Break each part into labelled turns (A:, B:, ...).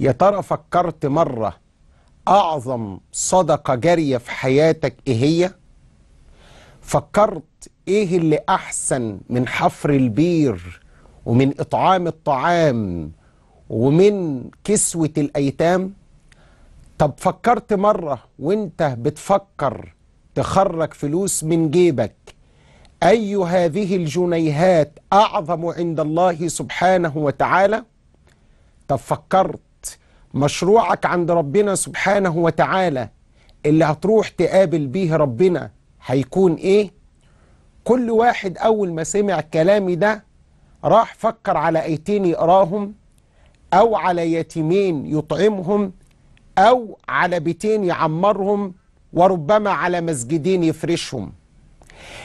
A: يا ترى فكرت مرة أعظم صدقة جارية في حياتك إيه هي؟ فكرت إيه اللي أحسن من حفر البير ومن إطعام الطعام ومن كسوة الأيتام؟ طب فكرت مرة وانت بتفكر تخرج فلوس من جيبك أي هذه الجنيهات أعظم عند الله سبحانه وتعالى؟ طب فكرت مشروعك عند ربنا سبحانه وتعالى اللي هتروح تقابل بيه ربنا هيكون ايه كل واحد اول ما سمع كلامي ده راح فكر على ايتين يقراهم او على يتيمين يطعمهم او على بيتين يعمرهم وربما على مسجدين يفرشهم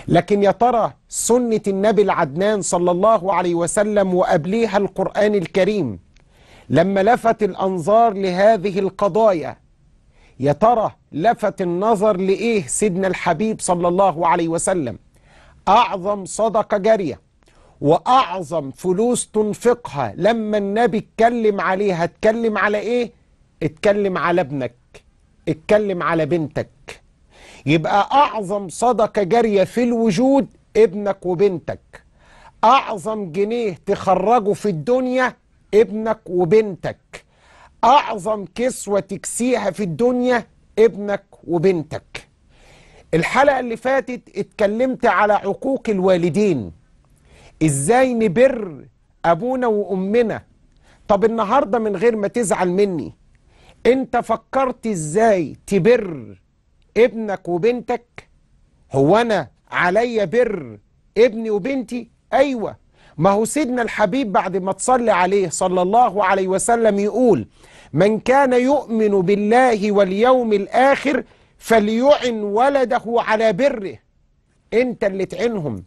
A: لكن يا ترى سنة النبي العدنان صلى الله عليه وسلم وقبليها القرآن الكريم لما لفت الأنظار لهذه القضايا يا ترى لفت النظر لإيه سيدنا الحبيب صلى الله عليه وسلم أعظم صدقة جارية وأعظم فلوس تنفقها لما النبي اتكلم عليها اتكلم على إيه اتكلم على ابنك اتكلم على بنتك يبقى أعظم صدقة جارية في الوجود ابنك وبنتك أعظم جنيه تخرجه في الدنيا ابنك وبنتك أعظم كسوة تكسيها في الدنيا ابنك وبنتك الحلقة اللي فاتت اتكلمت على عقوق الوالدين ازاي نبر أبونا وأمنا طب النهاردة من غير ما تزعل مني انت فكرت ازاي تبر ابنك وبنتك هو انا عليا بر ابني وبنتي ايوه ما هو سيدنا الحبيب بعد ما تصلي عليه صلى الله عليه وسلم يقول من كان يؤمن بالله واليوم الآخر فليعن ولده على بره انت اللي تعينهم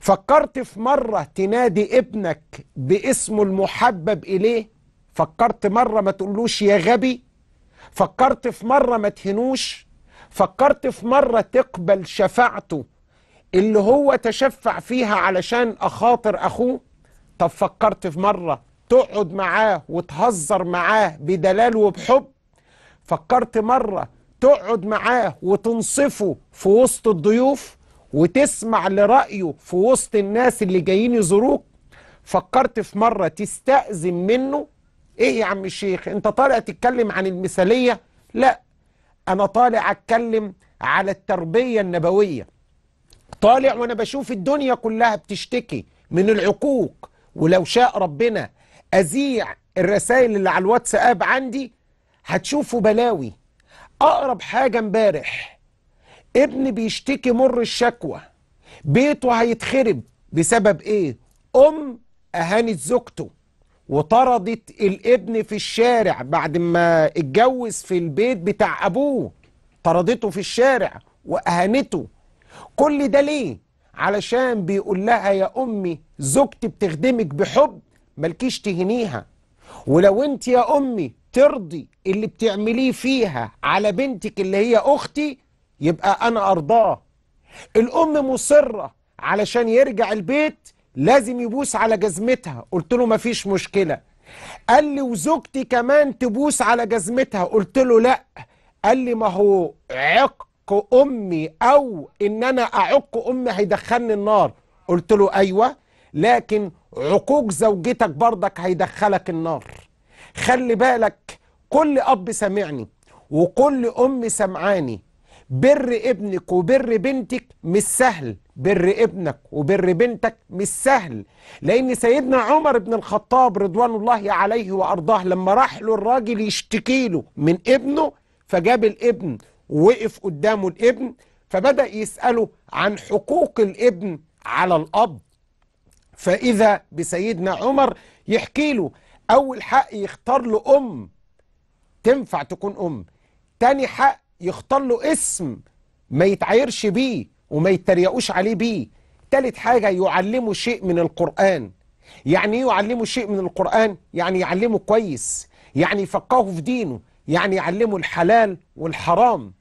A: فكرت في مرة تنادي ابنك باسمه المحبب إليه فكرت مرة ما تقولوش يا غبي فكرت في مرة ما تهنوش فكرت في مرة تقبل شفاعته اللي هو تشفع فيها علشان أخاطر أخوه طب فكرت في مرة تقعد معاه وتهزر معاه بدلال وبحب فكرت مرة تقعد معاه وتنصفه في وسط الضيوف وتسمع لرأيه في وسط الناس اللي جايين يزوروك فكرت في مرة تستأذن منه ايه يا عم الشيخ انت طالع تتكلم عن المثالية لا انا طالع اتكلم على التربية النبوية طالع وانا بشوف الدنيا كلها بتشتكي من العقوق ولو شاء ربنا أذيع الرسائل اللي على الواتساب عندي هتشوفوا بلاوي أقرب حاجة امبارح ابن بيشتكي مر الشكوى بيته هيتخرب بسبب ايه أم أهانت زوجته وطردت الابن في الشارع بعد ما اتجوز في البيت بتاع أبوه طردته في الشارع وأهانته كل ده ليه علشان بيقول لها يا أمي زوجتي بتخدمك بحب ملكيش تهنيها ولو انت يا أمي ترضي اللي بتعمليه فيها على بنتك اللي هي أختي يبقى أنا أرضاه الأم مصرة علشان يرجع البيت لازم يبوس على جزمتها قلت له مفيش مشكلة قال لي وزوجتي كمان تبوس على جزمتها قلت له لأ قال لي ما هو عق امي او ان انا اعق امي هيدخلني النار قلت له ايوه لكن عقوق زوجتك برضك هيدخلك النار خلي بالك كل اب سامعني وكل ام سامعاني بر ابنك وبر بنتك مش سهل بر ابنك وبر بنتك مش سهل لان سيدنا عمر بن الخطاب رضوان الله عليه وارضاه لما راح له الراجل يشتكي له من ابنه فجاب الابن وقف قدامه الابن فبدأ يسأله عن حقوق الابن على الأب فإذا بسيدنا عمر يحكي له أول حق يختار له أم تنفع تكون أم تاني حق يختار له اسم ما يتعايرش بيه وما يتريقوش عليه بيه تالت حاجة يعلمه شيء من القرآن يعني إيه يعلمه شيء من القرآن يعني يعلمه كويس يعني يفقهه في دينه يعني يعلمه الحلال والحرام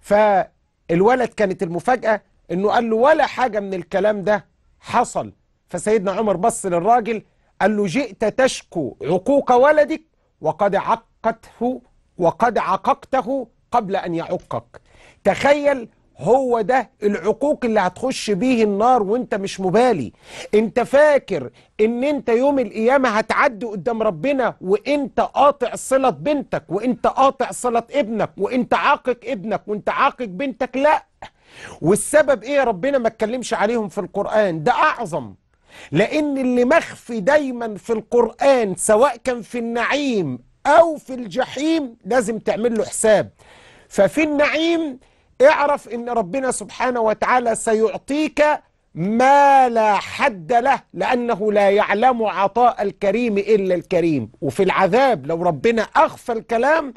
A: فالولد كانت المفاجأة انه قال له ولا حاجة من الكلام ده حصل فسيدنا عمر بص للراجل قال له جئت تشكو عقوق ولدك وقد عقته وقد عققته قبل أن يعقك تخيل هو ده العقوق اللي هتخش بيه النار وانت مش مبالي انت فاكر ان انت يوم القيامة هتعدي قدام ربنا وانت قاطع صلة بنتك وانت قاطع صلة ابنك وانت عاقق ابنك وانت عاقق بنتك لا والسبب ايه ربنا ما اتكلمش عليهم في القرآن ده اعظم لان اللي مخفي دايما في القرآن سواء كان في النعيم او في الجحيم لازم تعمل له حساب ففي النعيم اعرف ان ربنا سبحانه وتعالى سيعطيك ما لا حد له لأنه لا يعلم عطاء الكريم إلا الكريم وفي العذاب لو ربنا أخفى الكلام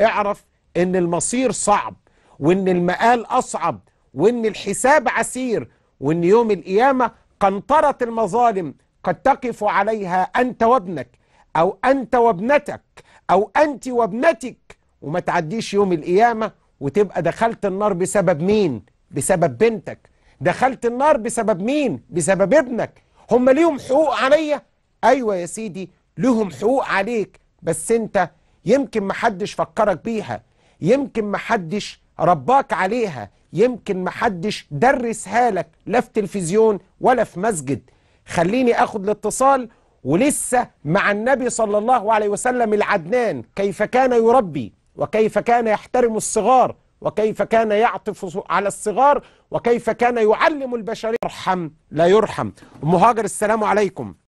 A: اعرف إن المصير صعب وإن المآل أصعب وإن الحساب عسير وإن يوم القيامة قنطرة المظالم قد تقف عليها أنت وابنك أو أنت وابنتك أو أنت وابنتك وما تعديش يوم القيامة وتبقى دخلت النار بسبب مين بسبب بنتك دخلت النار بسبب مين بسبب ابنك هم ليهم حقوق عليا ايوه يا سيدي لهم حقوق عليك بس انت يمكن محدش فكرك بيها يمكن محدش رباك عليها يمكن محدش درسها لك لا في تلفزيون ولا في مسجد خليني اخد الاتصال ولسه مع النبي صلى الله عليه وسلم العدنان كيف كان يربي وكيف كان يحترم الصغار وكيف كان يعطف على الصغار وكيف كان يعلم البشرية يرحم لا يرحم أم هاجر السلام عليكم